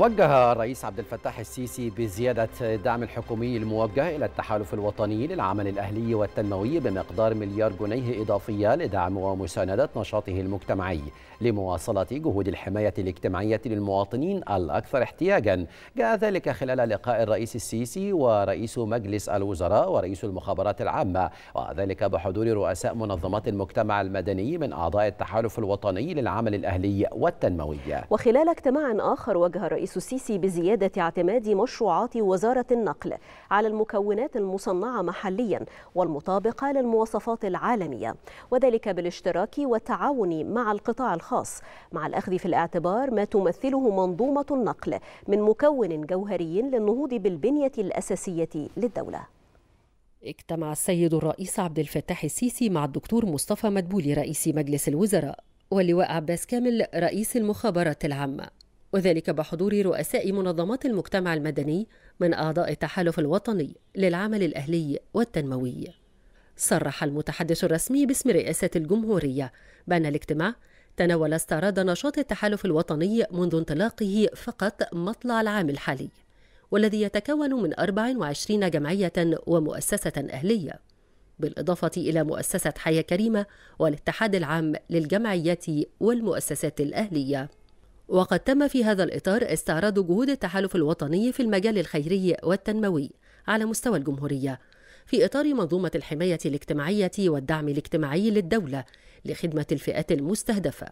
وجه الرئيس عبد الفتاح السيسي بزيادة الدعم الحكومي الموجه إلى التحالف الوطني للعمل الأهلي والتنموي بمقدار مليار جنيه إضافية لدعم ومساندة نشاطه المجتمعي لمواصلة جهود الحماية الاجتماعية للمواطنين الأكثر احتياجا جاء ذلك خلال لقاء الرئيس السيسي ورئيس مجلس الوزراء ورئيس المخابرات العامة وذلك بحضور رؤساء منظمات المجتمع المدني من أعضاء التحالف الوطني للعمل الأهلي والتنموي وخلال اجتماع آخر وجه الرئيس الرئيس السيسي بزيادة اعتماد مشروعات وزارة النقل على المكونات المصنعة محليا والمطابقة للمواصفات العالمية وذلك بالاشتراك والتعاون مع القطاع الخاص مع الأخذ في الاعتبار ما تمثله منظومة النقل من مكون جوهري للنهوض بالبنية الأساسية للدولة اجتمع السيد الرئيس عبد الفتاح السيسي مع الدكتور مصطفى مدبولي رئيس مجلس الوزراء واللواء عباس كامل رئيس المخابرات العامة وذلك بحضور رؤساء منظمات المجتمع المدني من أعضاء التحالف الوطني للعمل الأهلي والتنموي صرح المتحدث الرسمي باسم رئاسة الجمهورية بأن الاجتماع تناول استعراض نشاط التحالف الوطني منذ انطلاقه فقط مطلع العام الحالي والذي يتكون من 24 جمعية ومؤسسة أهلية بالإضافة إلى مؤسسة حياة كريمة والاتحاد العام للجمعيات والمؤسسات الأهلية وقد تم في هذا الإطار استعراض جهود التحالف الوطني في المجال الخيري والتنموي على مستوى الجمهورية في إطار منظومة الحماية الاجتماعية والدعم الاجتماعي للدولة لخدمة الفئات المستهدفة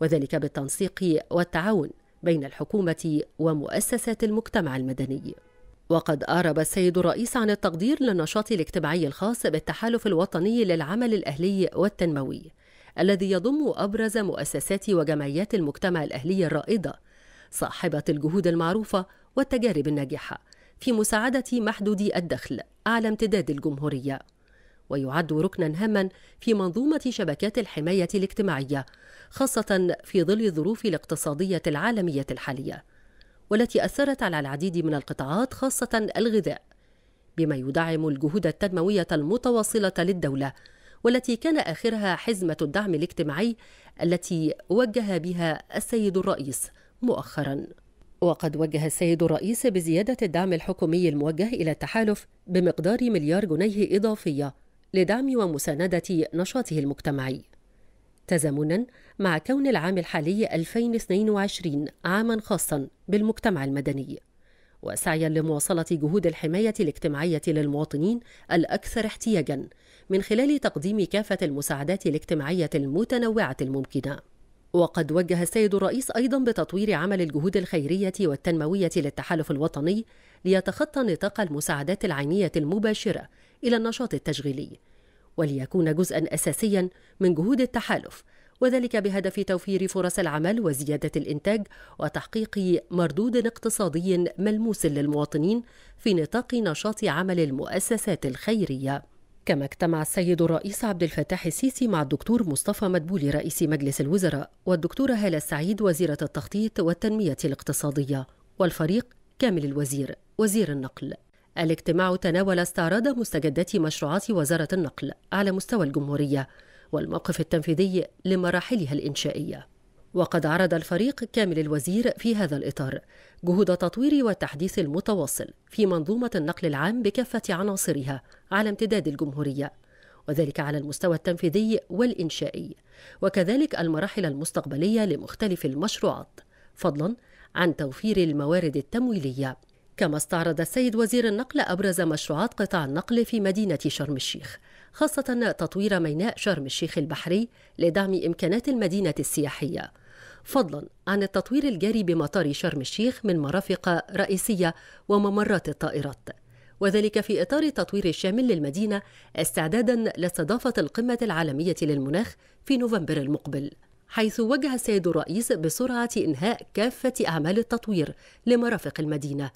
وذلك بالتنسيق والتعاون بين الحكومة ومؤسسات المجتمع المدني وقد أعرب السيد الرئيس عن التقدير للنشاط الاجتماعي الخاص بالتحالف الوطني للعمل الأهلي والتنموي الذي يضم أبرز مؤسسات وجمعيات المجتمع الأهلي الرائدة صاحبة الجهود المعروفة والتجارب الناجحة في مساعدة محدودي الدخل على امتداد الجمهورية ويعد ركنا هاما في منظومة شبكات الحماية الاجتماعية خاصة في ظل الظروف الاقتصادية العالمية الحالية والتي أثرت على العديد من القطاعات خاصة الغذاء بما يدعم الجهود التنموية المتواصلة للدولة والتي كان آخرها حزمة الدعم الاجتماعي التي وجه بها السيد الرئيس مؤخراً وقد وجه السيد الرئيس بزيادة الدعم الحكومي الموجه إلى التحالف بمقدار مليار جنيه إضافية لدعم ومساندة نشاطه المجتمعي تزامنا مع كون العام الحالي 2022 عاما خاصا بالمجتمع المدني وسعيا لمواصلة جهود الحماية الاجتماعية للمواطنين الأكثر احتياجا من خلال تقديم كافة المساعدات الاجتماعية المتنوعة الممكنة وقد وجه السيد الرئيس أيضا بتطوير عمل الجهود الخيرية والتنموية للتحالف الوطني ليتخطى نطاق المساعدات العينية المباشرة إلى النشاط التشغيلي وليكون جزءا أساسيا من جهود التحالف وذلك بهدف توفير فرص العمل وزيادة الإنتاج وتحقيق مردود اقتصادي ملموس للمواطنين في نطاق نشاط عمل المؤسسات الخيرية كما اجتمع السيد الرئيس عبد الفتاح السيسي مع الدكتور مصطفى مدبولي رئيس مجلس الوزراء والدكتورة هالة السعيد وزيرة التخطيط والتنمية الاقتصادية والفريق كامل الوزير وزير النقل الاجتماع تناول استعراض مستجدات مشروعات وزارة النقل على مستوى الجمهورية والموقف التنفيذي لمراحلها الإنشائية وقد عرض الفريق كامل الوزير في هذا الإطار جهود تطوير والتحديث المتواصل في منظومة النقل العام بكافة عناصرها على امتداد الجمهورية وذلك على المستوى التنفيذي والإنشائي وكذلك المراحل المستقبلية لمختلف المشروعات فضلا عن توفير الموارد التمويلية كما استعرض السيد وزير النقل أبرز مشروعات قطاع النقل في مدينة شرم الشيخ خاصة تطوير ميناء شرم الشيخ البحري لدعم إمكانات المدينة السياحية فضلا عن التطوير الجاري بمطار شرم الشيخ من مرافق رئيسية وممرات الطائرات وذلك في إطار التطوير الشامل للمدينة استعدادا لاستضافة القمة العالمية للمناخ في نوفمبر المقبل حيث وجه السيد الرئيس بسرعة إنهاء كافة أعمال التطوير لمرافق المدينة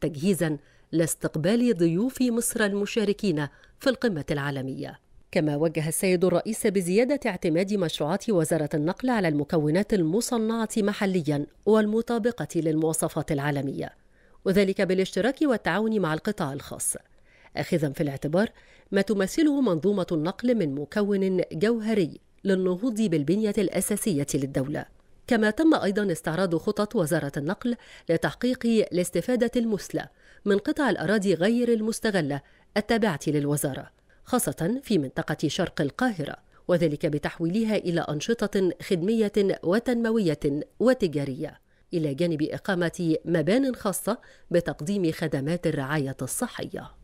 تجهيزا لاستقبال ضيوف مصر المشاركين في القمة العالمية كما وجه السيد الرئيس بزيادة اعتماد مشروعات وزارة النقل على المكونات المصنعة محليا والمطابقة للمواصفات العالمية وذلك بالاشتراك والتعاون مع القطاع الخاص اخذا في الاعتبار ما تمثله منظومه النقل من مكون جوهري للنهوض بالبنيه الاساسيه للدوله كما تم ايضا استعراض خطط وزاره النقل لتحقيق الاستفاده المثلى من قطع الاراضي غير المستغله التابعه للوزاره خاصة في منطقة شرق القاهرة وذلك بتحويلها إلى أنشطة خدمية وتنموية وتجارية إلى جانب إقامة مبان خاصة بتقديم خدمات الرعاية الصحية